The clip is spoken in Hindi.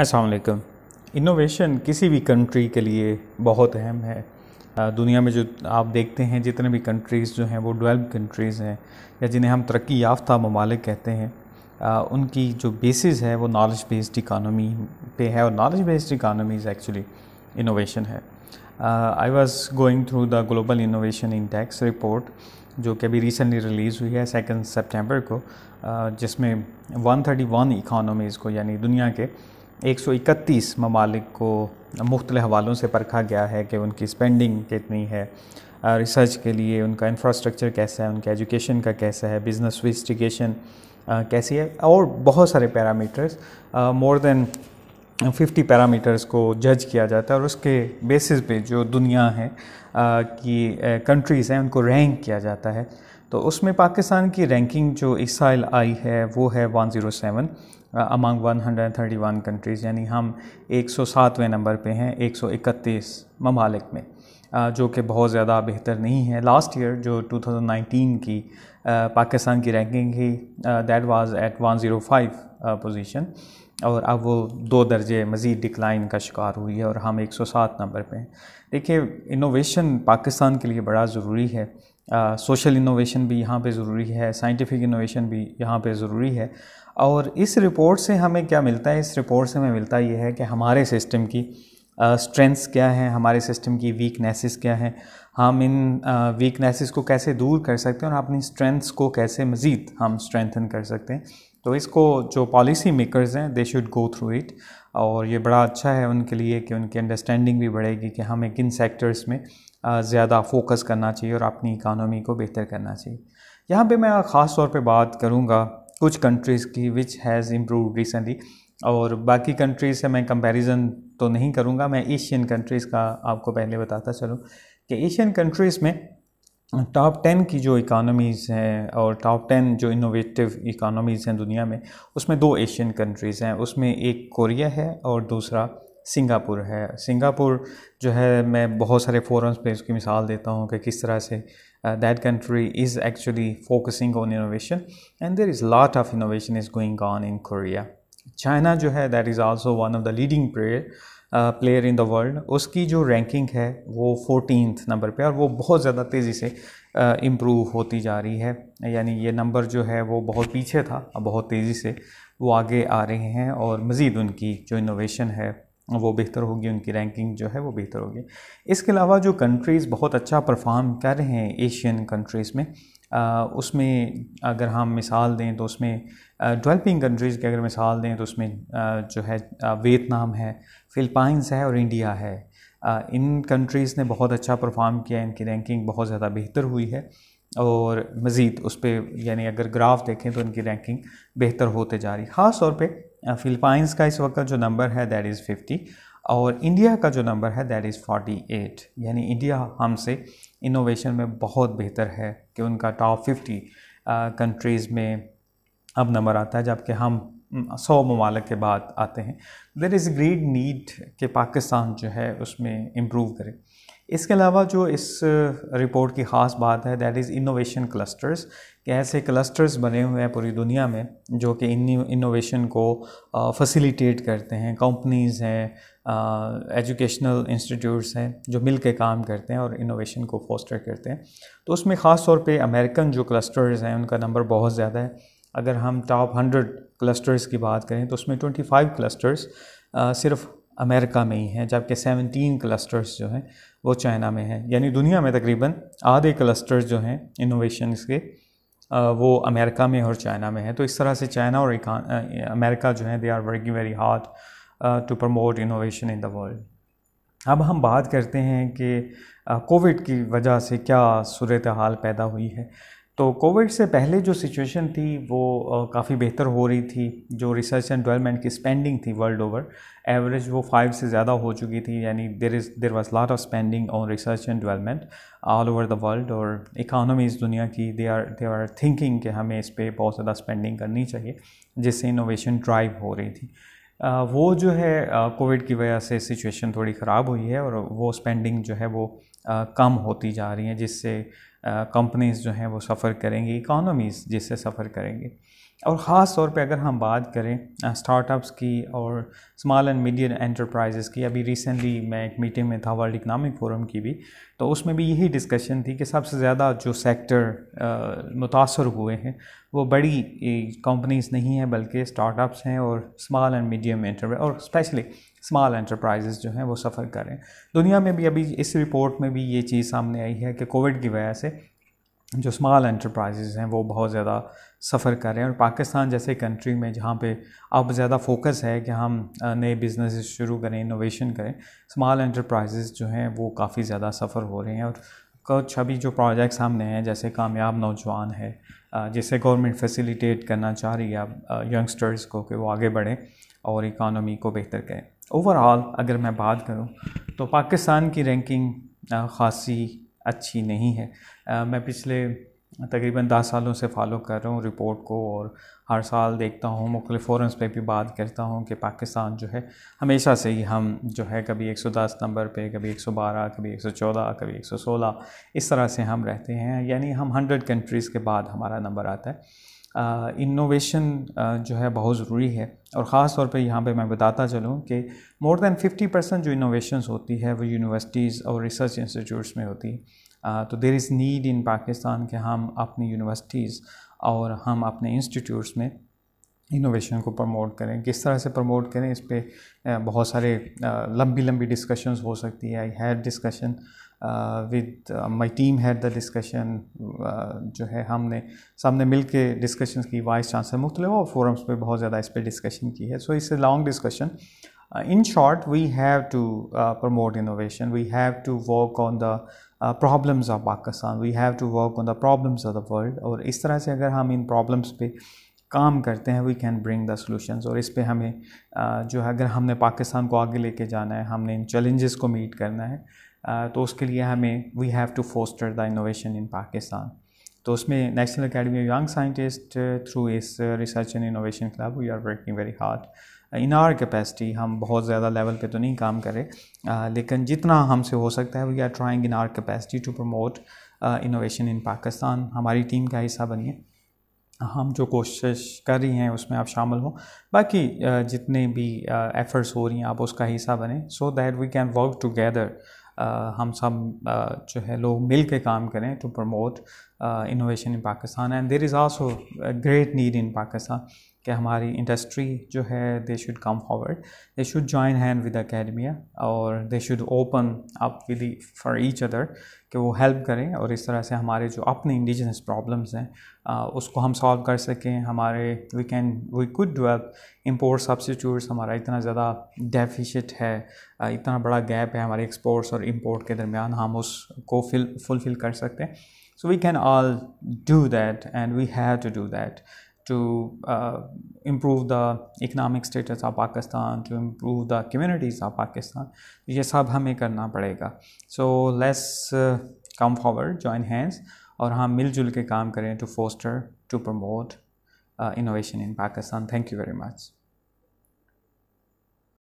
असलकम इनोवेशन किसी भी कंट्री के लिए बहुत अहम है दुनिया में जो आप देखते हैं जितने भी कंट्रीज़ जो हैं वो डेवलप कंट्रीज़ हैं या जिन्हें हम तरक्की याफ्ता ममालिक कहते हैं उनकी जो बेसिस है वो नॉलेज बेस्ड इकानमी पे है और knowledge based economies actually innovation है I was going through the global innovation index report जो कि अभी रिसेंटली रिलीज़ हुई है सेकेंड सेप्टेम्बर को जिसमें 131 इकानमीज़ को यानी दुनिया के 131 ममालिक को मुख्तल हवालों से परखा गया है कि उनकी स्पेंडिंग कितनी है रिसर्च के लिए उनका इंफ्रास्ट्रक्चर कैसा है उनके एजुकेशन का कैसा है बिज़नेस सोफिस्टिकेशन कैसी है और बहुत सारे पैरामीटर्स मोर देन 50 पैरामीटर्स को जज किया जाता है और उसके बेसिस पे जो दुनिया है की कंट्रीज़ हैं उनको रैंक किया जाता है तो उसमें पाकिस्तान की रैंकिंग जो इस साल आई है वो है 107 अमंग 131 कंट्रीज़ यानी हम 107वें नंबर पे हैं 131 ममालिक में uh, जो कि बहुत ज़्यादा बेहतर नहीं है लास्ट ईयर जो 2019 की uh, पाकिस्तान की रैंकिंग थी दैट वाज एट 105 पोजीशन और अब वो दो दर्जे मज़ीद डिक्लाइन का शिकार हुई है और हम 107 नंबर पे हैं देखिए इनोवेशन पाकिस्तान के लिए बड़ा ज़रूरी है सोशल इनोवेशन भी यहाँ पे ज़रूरी है साइंटिफिक इनोवेशन भी यहाँ पे ज़रूरी है और इस रिपोर्ट से हमें क्या मिलता है इस रिपोर्ट से हमें मिलता ये है कि हमारे सिस्टम की स्ट्रेंथ्स uh, क्या हैं हमारे सिस्टम की वीकनेसेस क्या हैं हम इन वीकनेसेस uh, को कैसे दूर कर सकते हैं और अपनी स्ट्रेंथ्स को कैसे मज़ीद हम स्ट्रेंथन कर सकते हैं तो इसको जो पॉलिसी मेकर्स हैं they should go through it और ये बड़ा अच्छा है उनके लिए कि उनकी अंडरस्टैंडिंग भी बढ़ेगी कि हमें किन सेक्टर्स में ज़्यादा फोकस करना चाहिए और अपनी इकानमी को बेहतर करना चाहिए यहाँ पे मैं ख़ास तौर पे बात करूँगा कुछ कंट्रीज़ की विच हैज़ इम्प्रूव रिसेंटली और बाकी कंट्रीज़ से मैं कंपैरिजन तो नहीं करूँगा मैं एशियन कंट्रीज़ का आपको पहले बताता चलूँ कि एशियन कंट्रीज़ में टॉप टेन की जो इकानमीज़ हैं और टॉप टेन जो इनोवेटिव इकानमीज़ हैं दुनिया में उसमें दो एशियन कंट्रीज़ हैं उसमें एक कोरिया है और दूसरा सिंगापुर है सिंगापुर जो है मैं बहुत सारे फोरम्स पे उसकी मिसाल देता हूँ कि किस तरह से that country is actually focusing on innovation and there is lot of innovation is going on in Korea China जो है that is also one of the leading player player in the world उसकी जो रैंकिंग है वो फोर्टीन नंबर पे और वो बहुत ज़्यादा तेज़ी से इम्प्रूव uh, होती जा रही है यानी ये नंबर जो है वो बहुत पीछे था बहुत तेज़ी से वो आगे आ रहे हैं और मज़ीद उनकी जो इनोवेशन है वो बेहतर होगी उनकी रैंकिंग जो है वो बेहतर होगी इसके अलावा जो कंट्रीज़ बहुत अच्छा परफॉर्म कर रहे हैं एशियन कंट्रीज़ में आ, उसमें अगर हम मिसाल दें तो उसमें डेवलपिंग कंट्रीज़ की अगर मिसाल दें तो उसमें आ, जो है वियतनाम है फ़िलपाइंस है और इंडिया है आ, इन कंट्रीज़ ने बहुत अच्छा परफॉर्म किया है इनकी रैंकिंग बहुत ज़्यादा बेहतर हुई है और मज़ीद उस पर यानी अगर ग्राफ देखें तो इनकी रैंकिंग बेहतर होते जा रही ख़ास तौर पर फ़िलिपाइंस का इस वक्त जो नंबर है दैट इज़ फिफ्टी और इंडिया का जो नंबर है दैट इज़ एट यानी इंडिया हमसे इनोवेशन में बहुत बेहतर है कि उनका टॉप फिफ्टी कंट्रीज़ में अब नंबर आता है जबकि हम सौ ममालक के बाद आते हैं देर इज़ ग्रेट नीड कि पाकिस्तान जो है उसमें इम्प्रूव करे इसके अलावा जो इस रिपोर्ट की ख़ास बात है दैट इज़ इनोवेशन क्लस्टर्स कि ऐसे क्लस्टर्स बने हुए हैं पूरी दुनिया में जो कि इनोवेशन को फैसिलिटेट करते हैं कंपनीज़ हैं एजुकेशनल इंस्टीट्यूट्स हैं जो मिल के काम करते हैं और इनोवेशन को फोस्टर करते हैं तो उसमें ख़ास तौर पे अमेरिकन जो क्लस्टर्स हैं उनका नंबर बहुत ज़्यादा है अगर हम टॉप हंड्रेड क्लस्टर्स की बात करें तो उसमें ट्वेंटी फाइव क्लस्टर्स सिर्फ अमेरिका में ही हैं जबकि सेवनटीन क्लस्टर्स जो हैं वो चाइना में हैं यानी दुनिया में तकरीबन आधे क्लस्टर्स जो हैं इनोवेशन के वो अमेरिका में और चाइना में है तो इस तरह से चाइना और अमेरिका जो है they are working very hard to promote innovation in the world अब हम बात करते हैं कि कोविड की वजह से क्या सूरत हाल पैदा हुई है तो कोविड से पहले जो सिचुएशन थी वो काफ़ी बेहतर हो रही थी जो रिसर्च एंड डेवलपमेंट की स्पेंडिंग थी वर्ल्ड ओवर एवरेज वो फाइव से ज़्यादा हो चुकी थी यानी there is there was lot of spending on research and development all over the world और इकानमी दुनिया की they are they are thinking कि हमें इस पर बहुत ज़्यादा स्पेंडिंग करनी चाहिए जिससे इनोवेशन ड्राइव हो रही थी वो जो है कोविड की वजह से सिचुएशन थोड़ी ख़राब हुई है और वो स्पेंडिंग जो है वो कम होती जा रही है जिससे कंपनीज़ जो हैं वो सफ़र करेंगी इकोनॉमीज़ जिससे सफ़र करेंगी और ख़ास तौर पे अगर हम बात करें स्टार्टअप्स की और स्मॉल एंड मीडियम एंटरप्राइजेज़ की अभी रिसेंटली मैं एक मीटिंग में था वर्ल्ड इकनॉमिक फोरम की भी तो उसमें भी यही डिस्कशन थी कि सबसे ज़्यादा जो सेक्टर मुतासर हुए हैं वो बड़ी कंपनीज़ नहीं हैं बल्कि स्टार्टअप्स हैं और स्मॉल एंड मीडियम एंटरप्राइज और स्पेशली स्मॉल एंटरप्राइजेज़ जो हैं वो सफ़र करें दुनिया में भी अभी इस रिपोर्ट में भी ये चीज़ सामने आई है कि कोविड की वजह से जो स्मॉल इंटरप्राइजेज़ हैं वो बहुत ज़्यादा सफ़र कर रहे हैं और पाकिस्तान जैसे कंट्री में जहाँ पे अब ज़्यादा फोकस है कि हम नए बिज़नेस शुरू करें इनोवेशन करें स्मॉल इंटरप्राइजेज़ जो हैं वो काफ़ी ज़्यादा सफ़र हो रहे हैं और कुछ अभी जो प्रोजेक्ट्स हमने हैं जैसे कामयाब नौजवान है जिसे गवर्नमेंट फैसिलिटेट करना चाह रही है अब यंगस्टर्स को कि वो आगे बढ़ें और इकानमी को बेहतर करें ओवरऑल अगर मैं बात करूँ तो पाकिस्तान की रैंकिंग खासी अच्छी नहीं है आ, मैं पिछले तकरीबन दस सालों से फॉलो कर रहा हूँ रिपोर्ट को और हर साल देखता हूँ मुख्तु फोरम्स पे भी बात करता हूँ कि पाकिस्तान जो है हमेशा से ही हम जो है कभी 110 नंबर पे कभी 112 कभी 114 कभी 116 इस तरह से हम रहते हैं यानी हम 100 कंट्रीज़ के बाद हमारा नंबर आता है इनोवेशन जो है बहुत ज़रूरी है और ख़ास तौर पे यहाँ पे मैं बताता चलूँ कि मोर देन 50 परसेंट जो इनोवेशंस होती है वो यूनिवर्सिटीज़ और रिसर्च इंस्टीट्यूट्स में होती है तो there is need in Pakistan के हम अपनी यूनिवर्सिटीज़ और हम अपने इंस्टीट्यूट्स में इनोवेशन को प्रमोट करें किस तरह से प्रमोट करें इस पर बहुत सारे लंबी लंबी डिस्कशंस हो सकती है I had discussion with my team had the discussion जो है हमने सबने मिल के डिस्कशन की वाइस चांसलर मुख्तलिफ और फोरम्स पर बहुत ज़्यादा इस पर डिस्कशन की है so it's a long discussion in short we have to promote innovation we have to work on the problems of Pakistan we have to work on the problems of the world और इस तरह से अगर हम इन प्रॉब्लम्स पर काम करते हैं we can bring the solutions और इस पर हमें uh, जो है अगर हमने पाकिस्तान को आगे लेके जाना है हमने इन चैलेंजेस को मीट करना है तो उसके लिए हमें we have to foster the innovation in Pakistan तो उसमें national academy of young scientist through इस research and innovation club we are working very hard in our capacity हम बहुत ज़्यादा लेवल पे तो नहीं काम करें लेकिन जितना हमसे हो सकता है we are trying in our capacity to promote innovation in Pakistan हमारी टीम का हिस्सा बनिए हम जो कोशिश कर रही हैं उसमें आप शामिल हों बाकी जितने भी एफ़र्ट्स हो रही हैं आप उसका हिस्सा बने so that we can work together हम सब जो है लोग मिल के काम करें to promote innovation in Pakistan and there is also great need in Pakistan कि हमारी इंडस्ट्री जो है they should come forward they should join hand with academia और they should open up with for each other कि वो हेल्प करें और इस तरह से हमारे जो अपने इंडिजनस प्रॉब्लम्स हैं उसको हम सॉल्व कर सकें हमारे we can we could develop import substitutes हमारा इतना ज़्यादा डेफिशिट है इतना बड़ा गैप है हमारे एक्सपोर्ट्स और इम्पोर्ट के दरमियान हम उसको फिल फुलफ़िल कर सकते हैं so we can all do that and we have to do that to uh, improve the economic status of Pakistan, to improve the communities of Pakistan. ये सब हमें करना पड़ेगा So let's uh, come forward, join hands और हम मिलजुल के काम करें to foster, to promote uh, innovation in Pakistan. Thank you very much.